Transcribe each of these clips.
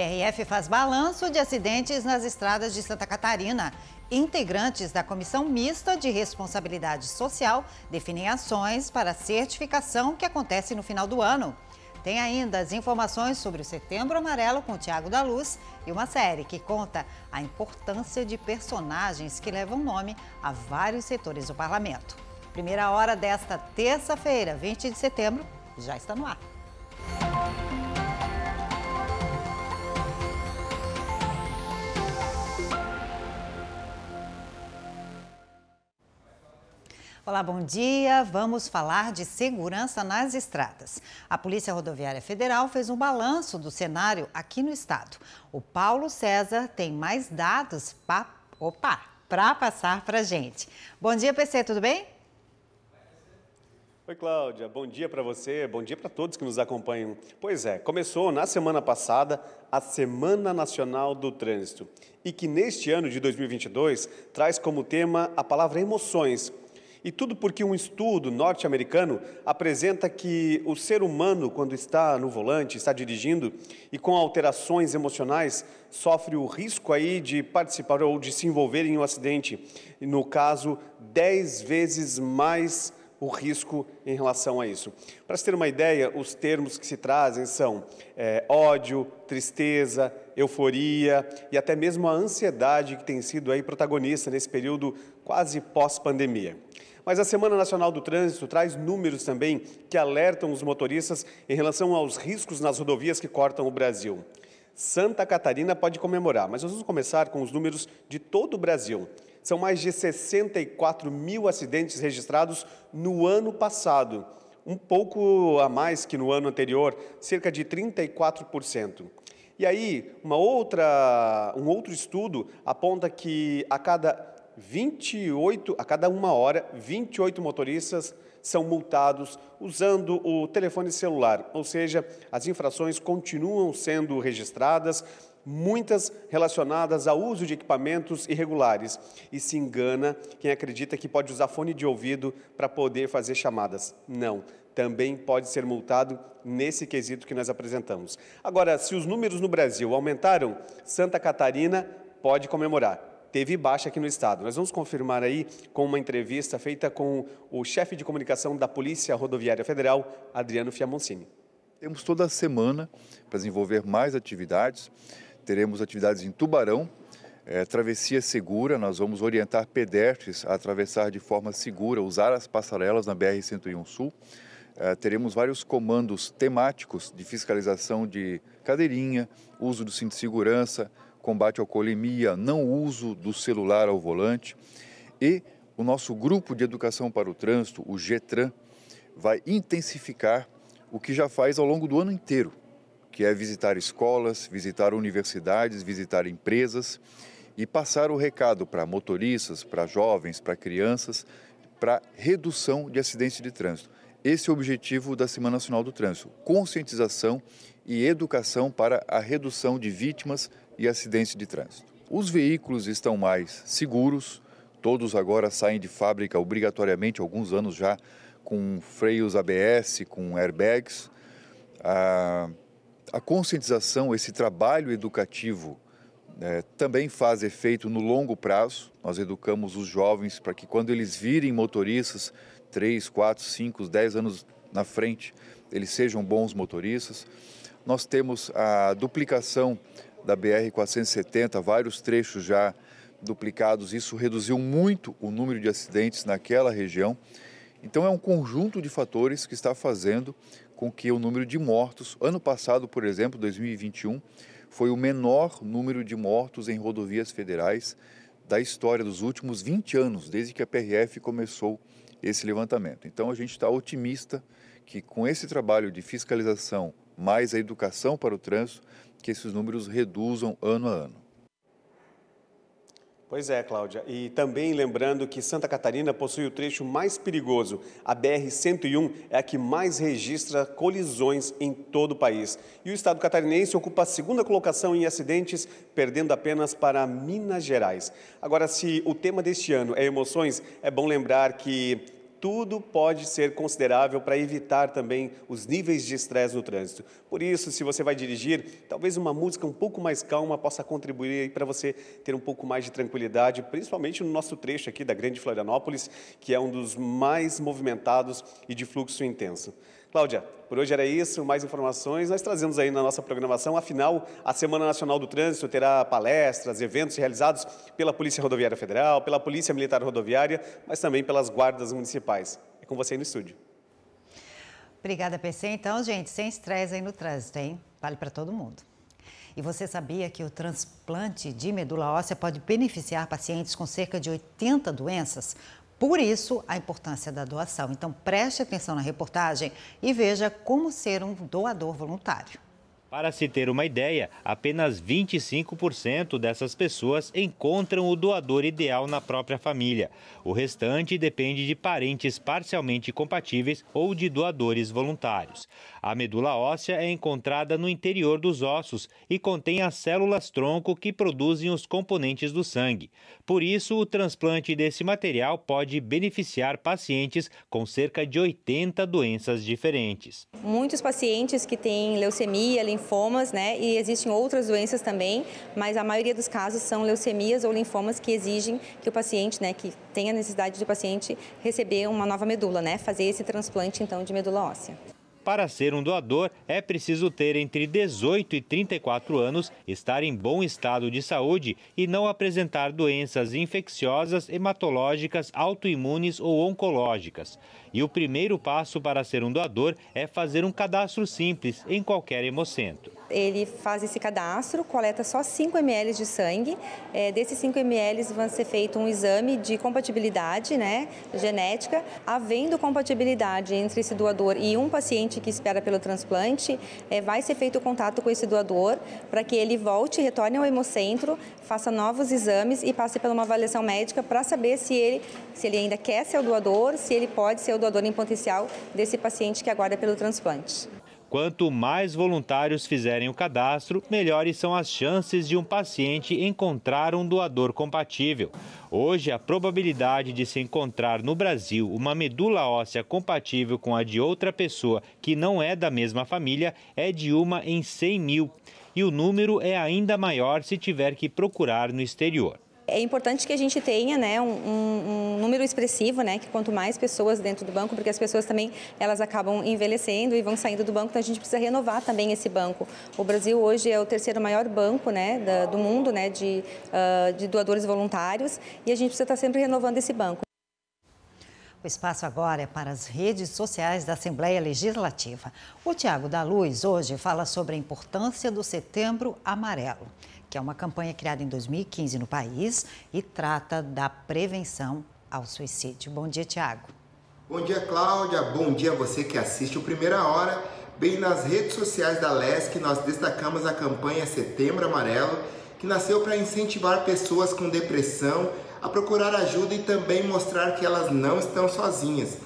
PRF faz balanço de acidentes nas estradas de Santa Catarina. Integrantes da Comissão Mista de Responsabilidade Social definem ações para certificação que acontece no final do ano. Tem ainda as informações sobre o Setembro Amarelo com Tiago da Luz e uma série que conta a importância de personagens que levam nome a vários setores do parlamento. Primeira hora desta terça-feira, 20 de setembro, já está no ar. Olá, bom dia. Vamos falar de segurança nas estradas. A Polícia Rodoviária Federal fez um balanço do cenário aqui no estado. O Paulo César tem mais dados para passar para passar para gente. Bom dia, PC, tudo bem? Oi, Cláudia. Bom dia para você, bom dia para todos que nos acompanham. Pois é, começou na semana passada a Semana Nacional do Trânsito e que neste ano de 2022 traz como tema a palavra emoções e tudo porque um estudo norte-americano apresenta que o ser humano, quando está no volante, está dirigindo e com alterações emocionais, sofre o risco aí de participar ou de se envolver em um acidente. No caso, 10 vezes mais o risco em relação a isso. Para se ter uma ideia, os termos que se trazem são é, ódio, tristeza, euforia e até mesmo a ansiedade que tem sido aí protagonista nesse período quase pós-pandemia. Mas a Semana Nacional do Trânsito traz números também que alertam os motoristas em relação aos riscos nas rodovias que cortam o Brasil. Santa Catarina pode comemorar, mas nós vamos começar com os números de todo o Brasil. São mais de 64 mil acidentes registrados no ano passado, um pouco a mais que no ano anterior, cerca de 34%. E aí, uma outra, um outro estudo aponta que a cada 28, a cada uma hora, 28 motoristas são multados usando o telefone celular, ou seja, as infrações continuam sendo registradas, muitas relacionadas ao uso de equipamentos irregulares. E se engana quem acredita que pode usar fone de ouvido para poder fazer chamadas. Não, também pode ser multado nesse quesito que nós apresentamos. Agora, se os números no Brasil aumentaram, Santa Catarina pode comemorar teve baixa aqui no estado. Nós vamos confirmar aí com uma entrevista feita com o chefe de comunicação da Polícia Rodoviária Federal, Adriano Fiamoncini. Temos toda a semana para desenvolver mais atividades. Teremos atividades em Tubarão, é, travessia segura, nós vamos orientar pedestres a atravessar de forma segura, usar as passarelas na BR-101 Sul. É, teremos vários comandos temáticos de fiscalização de cadeirinha, uso do cinto de segurança, combate à alcoolemia, não uso do celular ao volante. E o nosso grupo de educação para o trânsito, o GETRAN, vai intensificar o que já faz ao longo do ano inteiro, que é visitar escolas, visitar universidades, visitar empresas e passar o recado para motoristas, para jovens, para crianças, para redução de acidentes de trânsito. Esse é o objetivo da Semana Nacional do Trânsito: conscientização e educação para a redução de vítimas e acidentes de trânsito. Os veículos estão mais seguros, todos agora saem de fábrica obrigatoriamente, alguns anos já, com freios ABS, com airbags. A, a conscientização, esse trabalho educativo é, também faz efeito no longo prazo. Nós educamos os jovens para que quando eles virem motoristas, 3, 4, 5, 10 anos na frente, eles sejam bons motoristas. Nós temos a duplicação da BR-470, vários trechos já duplicados. Isso reduziu muito o número de acidentes naquela região. Então, é um conjunto de fatores que está fazendo com que o número de mortos, ano passado, por exemplo, 2021, foi o menor número de mortos em rodovias federais da história dos últimos 20 anos, desde que a PRF começou esse levantamento. Então, a gente está otimista que com esse trabalho de fiscalização, mais a educação para o trânsito, que esses números reduzam ano a ano. Pois é, Cláudia. E também lembrando que Santa Catarina possui o trecho mais perigoso. A BR-101 é a que mais registra colisões em todo o país. E o estado catarinense ocupa a segunda colocação em acidentes, perdendo apenas para Minas Gerais. Agora, se o tema deste ano é emoções, é bom lembrar que tudo pode ser considerável para evitar também os níveis de estresse no trânsito. Por isso, se você vai dirigir, talvez uma música um pouco mais calma possa contribuir para você ter um pouco mais de tranquilidade, principalmente no nosso trecho aqui da Grande Florianópolis, que é um dos mais movimentados e de fluxo intenso. Cláudia, por hoje era isso. Mais informações nós trazemos aí na nossa programação. Afinal, a Semana Nacional do Trânsito terá palestras, eventos realizados pela Polícia Rodoviária Federal, pela Polícia Militar Rodoviária, mas também pelas guardas municipais. É com você aí no estúdio. Obrigada, PC. Então, gente, sem estresse aí no trânsito, hein? Vale para todo mundo. E você sabia que o transplante de medula óssea pode beneficiar pacientes com cerca de 80 doenças? Por isso, a importância da doação. Então, preste atenção na reportagem e veja como ser um doador voluntário. Para se ter uma ideia, apenas 25% dessas pessoas encontram o doador ideal na própria família. O restante depende de parentes parcialmente compatíveis ou de doadores voluntários. A medula óssea é encontrada no interior dos ossos e contém as células tronco que produzem os componentes do sangue. Por isso, o transplante desse material pode beneficiar pacientes com cerca de 80 doenças diferentes. Muitos pacientes que têm leucemia, linfomas, né, e existem outras doenças também, mas a maioria dos casos são leucemias ou linfomas que exigem que o paciente, né, que tenha necessidade de paciente receber uma nova medula, né, fazer esse transplante então de medula óssea. Para ser um doador, é preciso ter entre 18 e 34 anos, estar em bom estado de saúde e não apresentar doenças infecciosas, hematológicas, autoimunes ou oncológicas. E o primeiro passo para ser um doador é fazer um cadastro simples em qualquer hemocentro. Ele faz esse cadastro, coleta só 5 ml de sangue. É, desses 5 ml vai ser feito um exame de compatibilidade né, genética. Havendo compatibilidade entre esse doador e um paciente que espera pelo transplante, é, vai ser feito o contato com esse doador para que ele volte, retorne ao hemocentro, faça novos exames e passe por uma avaliação médica para saber se ele, se ele ainda quer ser o doador, se ele pode ser o doador em potencial desse paciente que aguarda pelo transplante. Quanto mais voluntários fizerem o cadastro, melhores são as chances de um paciente encontrar um doador compatível. Hoje, a probabilidade de se encontrar no Brasil uma medula óssea compatível com a de outra pessoa que não é da mesma família é de uma em 100 mil. E o número é ainda maior se tiver que procurar no exterior. É importante que a gente tenha né, um, um, um, número expressivo, né, que quanto mais pessoas dentro do banco, porque as pessoas também elas acabam envelhecendo e vão saindo do banco, então a gente precisa renovar também esse banco. O Brasil hoje é o terceiro maior banco né, da, do mundo né, de, uh, de doadores voluntários e a gente precisa estar sempre renovando esse banco. O espaço agora é para as redes sociais da Assembleia Legislativa. O Tiago da Luz hoje fala sobre a importância do Setembro Amarelo que é uma campanha criada em 2015 no país e trata da prevenção ao suicídio. Bom dia, Tiago. Bom dia, Cláudia. Bom dia a você que assiste o Primeira Hora. Bem, nas redes sociais da LESC, nós destacamos a campanha Setembro Amarelo, que nasceu para incentivar pessoas com depressão a procurar ajuda e também mostrar que elas não estão sozinhas.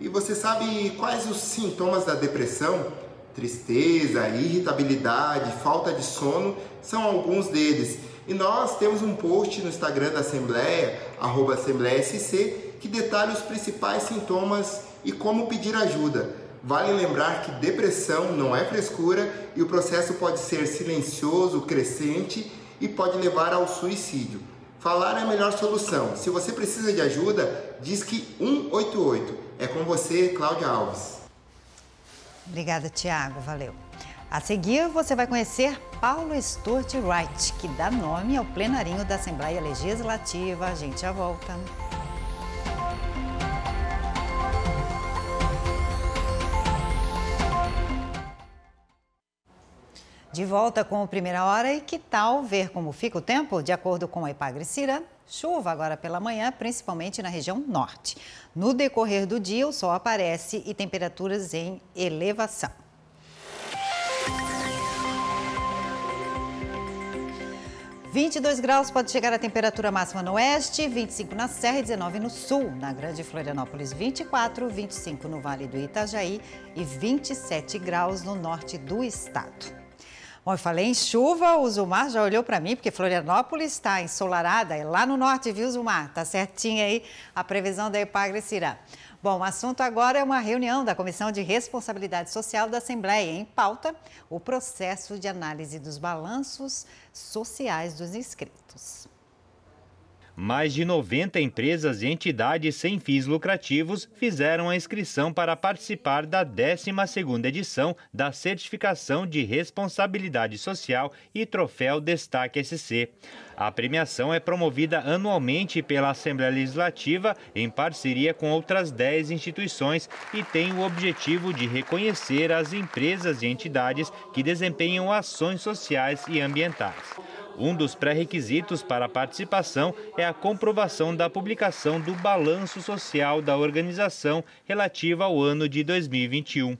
E você sabe quais os sintomas da depressão? tristeza, irritabilidade, falta de sono são alguns deles. E nós temos um post no Instagram da Assembleia, arroba Assembleia SC, que detalha os principais sintomas e como pedir ajuda. Vale lembrar que depressão não é frescura e o processo pode ser silencioso, crescente e pode levar ao suicídio. Falar é a melhor solução. Se você precisa de ajuda, diz que 188. É com você, Cláudia Alves. Obrigada, Tiago. Valeu. A seguir, você vai conhecer Paulo Stuart Wright, que dá nome ao plenarinho da Assembleia Legislativa. A gente já volta. De volta com o Primeira Hora e que tal ver como fica o tempo? De acordo com a ipagre chuva agora pela manhã, principalmente na região norte. No decorrer do dia, o sol aparece e temperaturas em elevação. 22 graus pode chegar a temperatura máxima no oeste, 25 na Serra e 19 no sul. Na Grande Florianópolis, 24, 25 no Vale do Itajaí e 27 graus no norte do estado. Bom, eu falei em chuva, o Zumar já olhou para mim, porque Florianópolis está ensolarada, é lá no norte, viu, Zumar? Tá certinha aí a previsão da Epagre Cirá. Bom, o assunto agora é uma reunião da Comissão de Responsabilidade Social da Assembleia. Em pauta, o processo de análise dos balanços sociais dos inscritos. Mais de 90 empresas e entidades sem fins lucrativos fizeram a inscrição para participar da 12ª edição da Certificação de Responsabilidade Social e Troféu Destaque SC. A premiação é promovida anualmente pela Assembleia Legislativa em parceria com outras 10 instituições e tem o objetivo de reconhecer as empresas e entidades que desempenham ações sociais e ambientais. Um dos pré-requisitos para a participação é a comprovação da publicação do balanço social da organização relativa ao ano de 2021.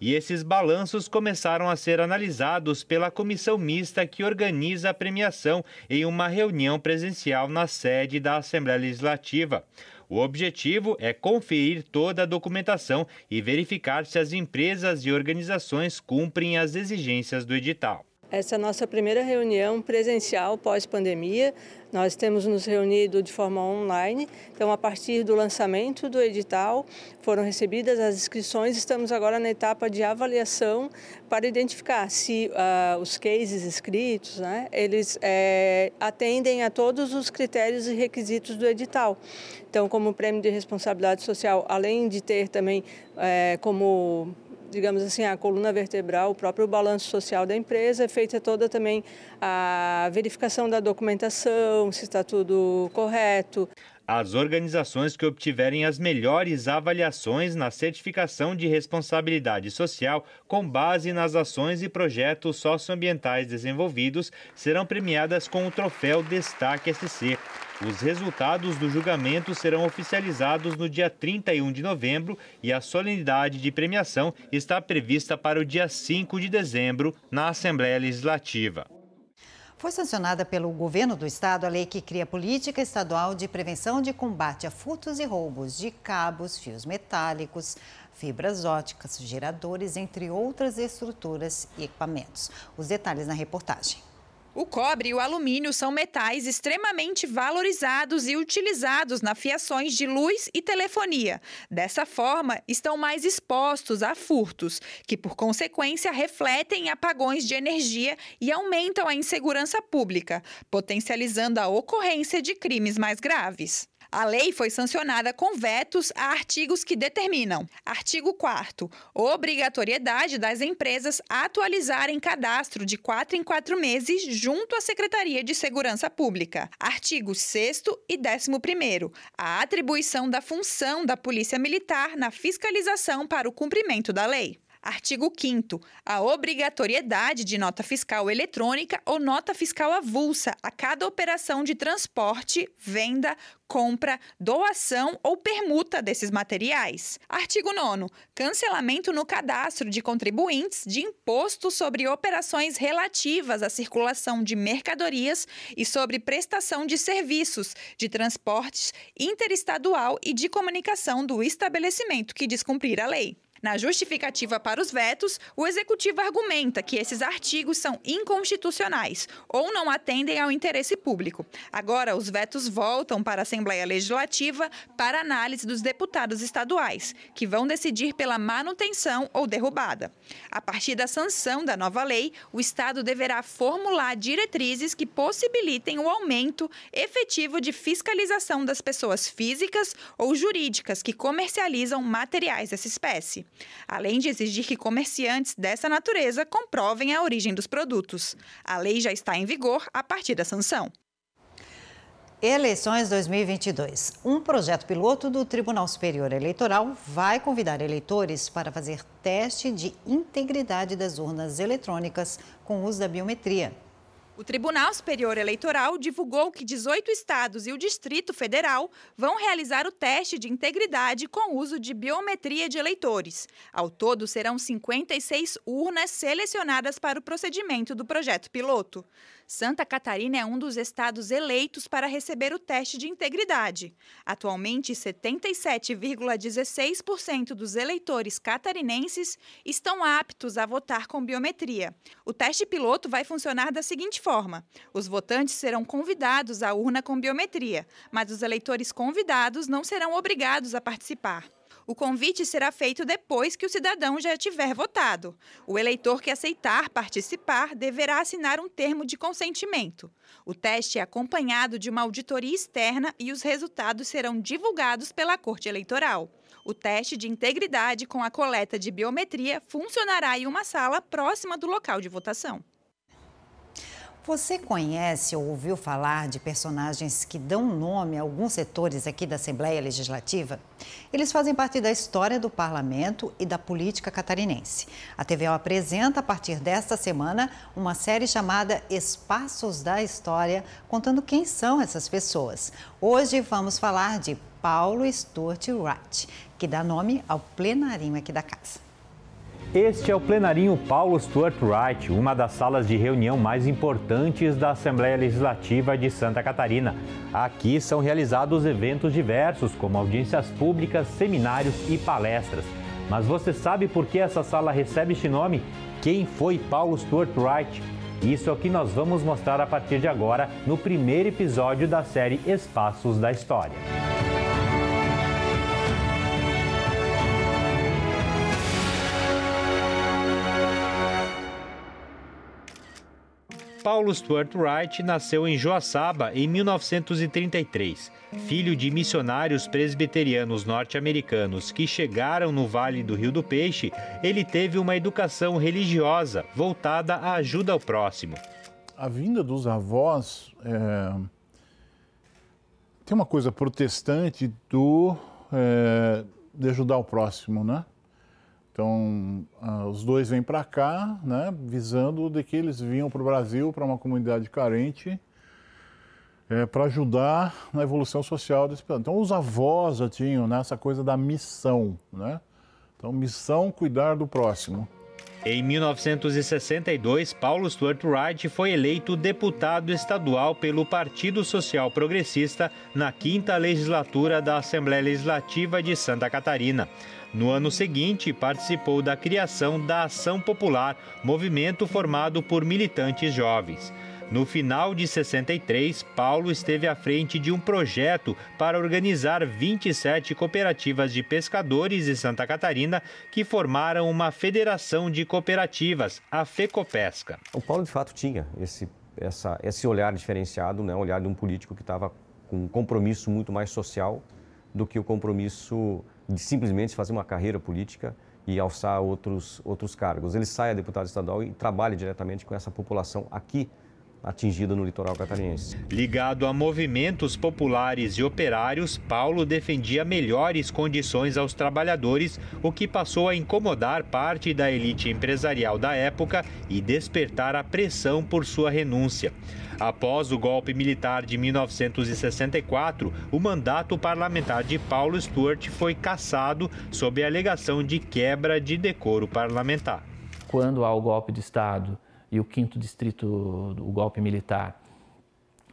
E esses balanços começaram a ser analisados pela comissão mista que organiza a premiação em uma reunião presencial na sede da Assembleia Legislativa. O objetivo é conferir toda a documentação e verificar se as empresas e organizações cumprem as exigências do edital essa nossa primeira reunião presencial pós-pandemia. Nós temos nos reunido de forma online, então, a partir do lançamento do edital, foram recebidas as inscrições. Estamos agora na etapa de avaliação para identificar se uh, os cases inscritos né, eles é, atendem a todos os critérios e requisitos do edital. Então, como prêmio de responsabilidade social, além de ter também é, como digamos assim, a coluna vertebral, o próprio balanço social da empresa, é feita toda também a verificação da documentação, se está tudo correto às organizações que obtiverem as melhores avaliações na certificação de responsabilidade social com base nas ações e projetos socioambientais desenvolvidos serão premiadas com o troféu Destaque SC. Os resultados do julgamento serão oficializados no dia 31 de novembro e a solenidade de premiação está prevista para o dia 5 de dezembro na Assembleia Legislativa. Foi sancionada pelo governo do estado a lei que cria política estadual de prevenção de combate a furtos e roubos de cabos, fios metálicos, fibras óticas, geradores, entre outras estruturas e equipamentos. Os detalhes na reportagem. O cobre e o alumínio são metais extremamente valorizados e utilizados na fiações de luz e telefonia. Dessa forma, estão mais expostos a furtos, que por consequência refletem apagões de energia e aumentam a insegurança pública, potencializando a ocorrência de crimes mais graves. A lei foi sancionada com vetos a artigos que determinam: artigo 4 obrigatoriedade das empresas atualizarem cadastro de 4 em 4 meses junto à Secretaria de Segurança Pública. Artigos 6 e 11 a atribuição da função da Polícia Militar na fiscalização para o cumprimento da lei. Artigo 5 A obrigatoriedade de nota fiscal eletrônica ou nota fiscal avulsa a cada operação de transporte, venda, compra, doação ou permuta desses materiais. Artigo 9 Cancelamento no cadastro de contribuintes de imposto sobre operações relativas à circulação de mercadorias e sobre prestação de serviços de transportes interestadual e de comunicação do estabelecimento que descumprir a lei. Na justificativa para os vetos, o executivo argumenta que esses artigos são inconstitucionais ou não atendem ao interesse público. Agora, os vetos voltam para a Assembleia Legislativa para análise dos deputados estaduais, que vão decidir pela manutenção ou derrubada. A partir da sanção da nova lei, o Estado deverá formular diretrizes que possibilitem o aumento efetivo de fiscalização das pessoas físicas ou jurídicas que comercializam materiais dessa espécie além de exigir que comerciantes dessa natureza comprovem a origem dos produtos. A lei já está em vigor a partir da sanção. Eleições 2022. Um projeto piloto do Tribunal Superior Eleitoral vai convidar eleitores para fazer teste de integridade das urnas eletrônicas com uso da biometria. O Tribunal Superior Eleitoral divulgou que 18 estados e o Distrito Federal vão realizar o teste de integridade com uso de biometria de eleitores. Ao todo, serão 56 urnas selecionadas para o procedimento do projeto piloto. Santa Catarina é um dos estados eleitos para receber o teste de integridade. Atualmente, 77,16% dos eleitores catarinenses estão aptos a votar com biometria. O teste piloto vai funcionar da seguinte forma: os votantes serão convidados à urna com biometria, mas os eleitores convidados não serão obrigados a participar. O convite será feito depois que o cidadão já tiver votado. O eleitor que aceitar participar deverá assinar um termo de consentimento. O teste é acompanhado de uma auditoria externa e os resultados serão divulgados pela Corte Eleitoral. O teste de integridade com a coleta de biometria funcionará em uma sala próxima do local de votação. Você conhece ou ouviu falar de personagens que dão nome a alguns setores aqui da Assembleia Legislativa? Eles fazem parte da história do parlamento e da política catarinense. A TVO apresenta, a partir desta semana, uma série chamada Espaços da História, contando quem são essas pessoas. Hoje vamos falar de Paulo Stuart Wright, que dá nome ao plenarinho aqui da casa. Este é o plenarinho Paulo Stuart Wright, uma das salas de reunião mais importantes da Assembleia Legislativa de Santa Catarina. Aqui são realizados eventos diversos, como audiências públicas, seminários e palestras. Mas você sabe por que essa sala recebe este nome? Quem foi Paulo Stuart Wright? Isso é o que nós vamos mostrar a partir de agora no primeiro episódio da série Espaços da História. Paulo Stuart Wright nasceu em Joaçaba em 1933, filho de missionários presbiterianos norte-americanos que chegaram no Vale do Rio do Peixe. Ele teve uma educação religiosa voltada à ajuda ao próximo. A vinda dos avós é... tem uma coisa protestante do é... de ajudar o próximo, né? Então, ah, os dois vêm para cá, né, visando de que eles vinham para o Brasil, para uma comunidade carente, é, para ajudar na evolução social desse planeta. Então, os avós já tinham né, essa coisa da missão, né? Então, missão cuidar do próximo. Em 1962, Paulo Stuart Wright foi eleito deputado estadual pelo Partido Social Progressista na quinta legislatura da Assembleia Legislativa de Santa Catarina. No ano seguinte, participou da criação da Ação Popular, movimento formado por militantes jovens. No final de 63, Paulo esteve à frente de um projeto para organizar 27 cooperativas de pescadores em Santa Catarina que formaram uma federação de cooperativas, a FECOPESCA. O Paulo, de fato, tinha esse, essa, esse olhar diferenciado, né? o olhar de um político que estava com um compromisso muito mais social do que o compromisso de simplesmente fazer uma carreira política e alçar outros, outros cargos. Ele sai a deputado estadual e trabalha diretamente com essa população aqui atingida no litoral catarinense. Ligado a movimentos populares e operários, Paulo defendia melhores condições aos trabalhadores, o que passou a incomodar parte da elite empresarial da época e despertar a pressão por sua renúncia. Após o golpe militar de 1964, o mandato parlamentar de Paulo Stuart foi cassado sob a alegação de quebra de decoro parlamentar. Quando há o golpe de Estado e o quinto distrito, o golpe militar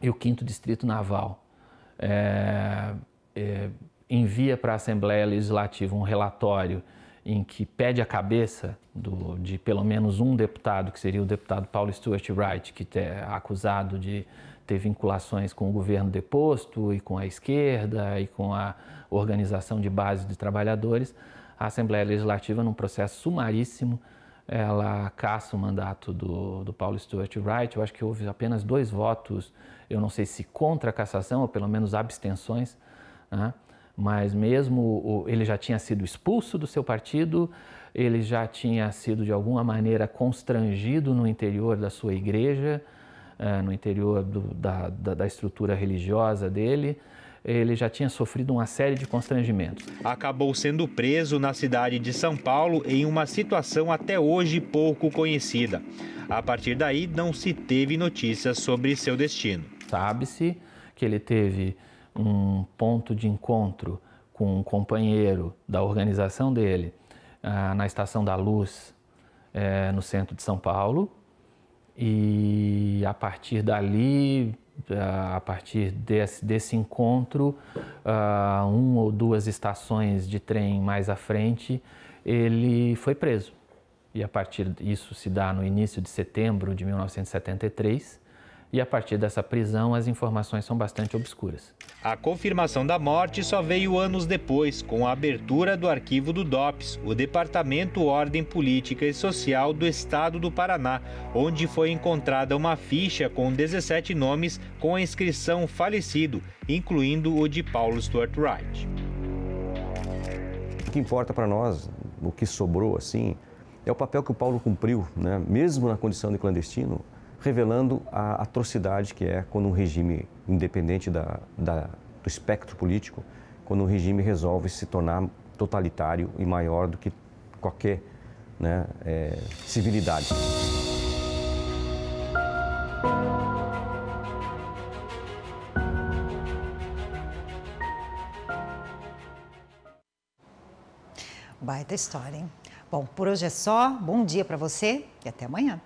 e o quinto distrito naval é, é, envia para a Assembleia Legislativa um relatório em que pede a cabeça do, de pelo menos um deputado, que seria o deputado Paulo Stuart Wright, que é acusado de ter vinculações com o governo deposto e com a esquerda e com a organização de base de trabalhadores, a Assembleia Legislativa, num processo sumaríssimo, ela caça o mandato do, do Paulo Stuart Wright. Eu acho que houve apenas dois votos, eu não sei se contra a cassação ou pelo menos abstenções, né? mas mesmo ele já tinha sido expulso do seu partido, ele já tinha sido de alguma maneira constrangido no interior da sua igreja, eh, no interior do, da, da, da estrutura religiosa dele ele já tinha sofrido uma série de constrangimentos. Acabou sendo preso na cidade de São Paulo em uma situação até hoje pouco conhecida. A partir daí, não se teve notícias sobre seu destino. Sabe-se que ele teve um ponto de encontro com um companheiro da organização dele ah, na Estação da Luz, eh, no centro de São Paulo. E a partir dali a partir desse, desse encontro, uh, um ou duas estações de trem mais à frente, ele foi preso. E a partir disso se dá no início de setembro de 1973 e a partir dessa prisão as informações são bastante obscuras. A confirmação da morte só veio anos depois, com a abertura do arquivo do DOPS, o Departamento Ordem Política e Social do Estado do Paraná, onde foi encontrada uma ficha com 17 nomes com a inscrição falecido, incluindo o de Paulo Stuart Wright. O que importa para nós, o que sobrou assim, é o papel que o Paulo cumpriu, né? mesmo na condição de clandestino, revelando a atrocidade que é quando um regime, independente da, da, do espectro político, quando um regime resolve se tornar totalitário e maior do que qualquer né, é, civilidade. Baita história, hein? Bom, por hoje é só. Bom dia para você e até amanhã.